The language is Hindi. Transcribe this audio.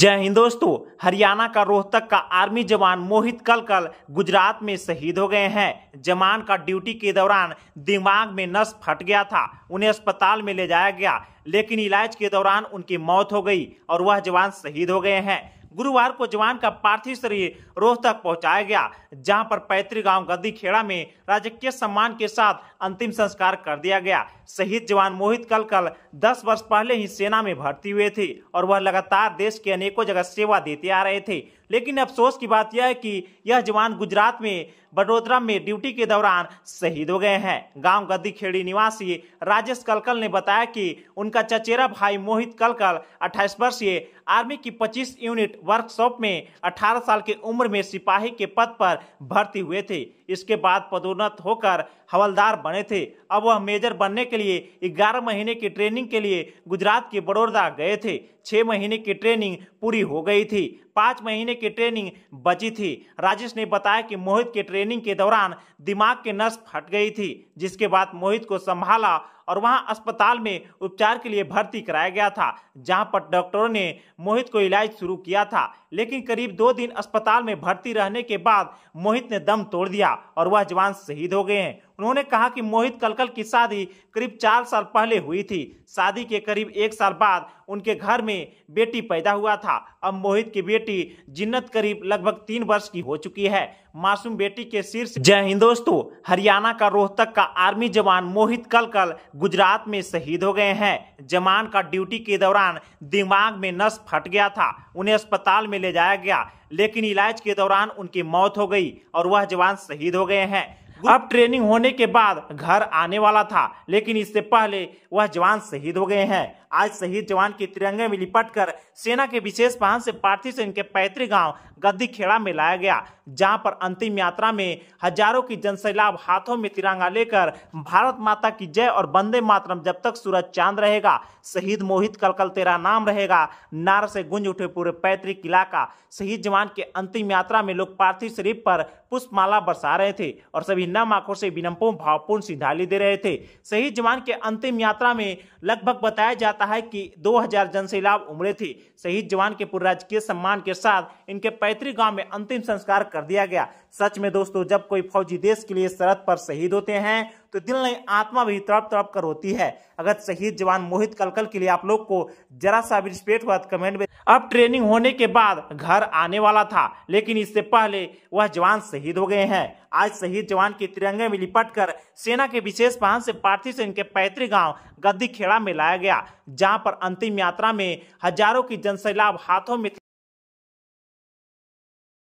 जय हिंद दोस्तों हरियाणा का रोहतक का आर्मी जवान मोहित कलकल कल गुजरात में शहीद हो गए हैं जवान का ड्यूटी के दौरान दिमाग में नस फट गया था उन्हें अस्पताल में ले जाया गया लेकिन इलाज के दौरान उनकी मौत हो गई और वह जवान शहीद हो गए हैं गुरुवार को जवान का पार्थिव शरीर रोहतक पहुंचाया गया जहां पर पैतृक गांव गद्दी खेड़ा में राजकीय सम्मान के साथ अंतिम संस्कार कर दिया गया शहीद जवान मोहित कल कल दस वर्ष पहले ही सेना में भर्ती हुए थे और वह लगातार देश के अनेकों जगह सेवा देते आ रहे थे लेकिन अफसोस की बात यह है कि यह जवान गुजरात में बड़ोदरा में ड्यूटी के दौरान शहीद हो गए हैं गांव गद्दी खेड़ी निवासी राजेश कलकल ने बताया कि उनका चचेरा भाई मोहित कलकल 28 वर्षीय आर्मी की 25 यूनिट वर्कशॉप में 18 साल की उम्र में सिपाही के पद पर भर्ती हुए थे इसके बाद पदोन्नत होकर हवलदार बने थे अब वह मेजर बनने के लिए ग्यारह महीने की ट्रेनिंग के लिए गुजरात के बड़ौदा गए थे छः महीने की ट्रेनिंग पूरी हो गई थी पाँच महीने की ट्रेनिंग बची थी राजेश ने बताया कि मोहित की ट्रेनिंग के दौरान दिमाग के नस फट गई थी जिसके बाद मोहित को संभाला और वहां अस्पताल में उपचार के लिए भर्ती कराया गया था जहां पर डॉक्टरों ने मोहित को इलाज शुरू किया था लेकिन करीब दो दिन अस्पताल में भर्ती रहने के बाद मोहित ने दम तोड़ दिया और वह जवान शहीद हो गए हैं उन्होंने कहा कि मोहित कलकल की शादी करीब चार साल पहले हुई थी शादी के करीब एक साल बाद उनके घर में बेटी पैदा हुआ था अब मोहित की बेटी जिन्नत करीब लगभग तीन वर्ष की हो चुकी है मासूम बेटी के शीर्ष जय हिंद दोस्तों हरियाणा का रोहतक का आर्मी जवान मोहित कलकल गुजरात में शहीद हो गए हैं जमान का ड्यूटी के दौरान दिमाग में नस फट गया था उन्हें अस्पताल में ले जाया गया लेकिन इलाज के दौरान उनकी मौत हो गई और वह जवान शहीद हो गए हैं अब ट्रेनिंग होने के बाद घर आने वाला था लेकिन इससे पहले वह जवान शहीद हो गए हैं आज शहीद जवान के तिरंगे में कर सेना के विशेष वाहन से पार्थिव से इनके पैतृक गांव गद्दी खेड़ा में लाया गया जहां पर अंतिम यात्रा में हजारों की जनसैलाब हाथों में तिरंगा लेकर भारत माता की जय और बंदे मातरम जब तक सूरज चांद रहेगा शहीद मोहित कलकल तेरा नाम रहेगा नार से गुंज उठे पूरे पैतृक इलाका शहीद जवान के अंतिम यात्रा में लोग पार्थिव शरीफ पर पुष्पमाला बरसा रहे थे और सभी भी नम आंखों से विनम्पो भावपूर्ण श्रद्धांजलि दे रहे थे शहीद जवान के अंतिम यात्रा में लगभग बताया जाता है कि 2000 हजार जन से लाभ उमड़े थे शहीद जवान के पुरराजकीय सम्मान के साथ इनके पैतृक गांव में अंतिम संस्कार कर दिया गया सच में दोस्तों जब कोई फौजी देश के लिए सरहद पर शहीद होते हैं तो दिल नहीं आत्मा भी तड़प तड़प कर होती है अगर शहीद जवान मोहित कलकल के लिए आप लोग को जरा सा भी रिस्पेक्ट हुआ तो कमेंट में अब ट्रेनिंग होने के बाद घर आने वाला था लेकिन इससे पहले वह जवान शहीद हो गए हैं आज शहीद जवान के तिरंगे में लिपट कर सेना के विशेष वाहन से पार्थिव से इनके पैतृक गांव गद्दी खेड़ा में लाया गया जहां पर अंतिम यात्रा में हजारों की जनसैलाब हाथों में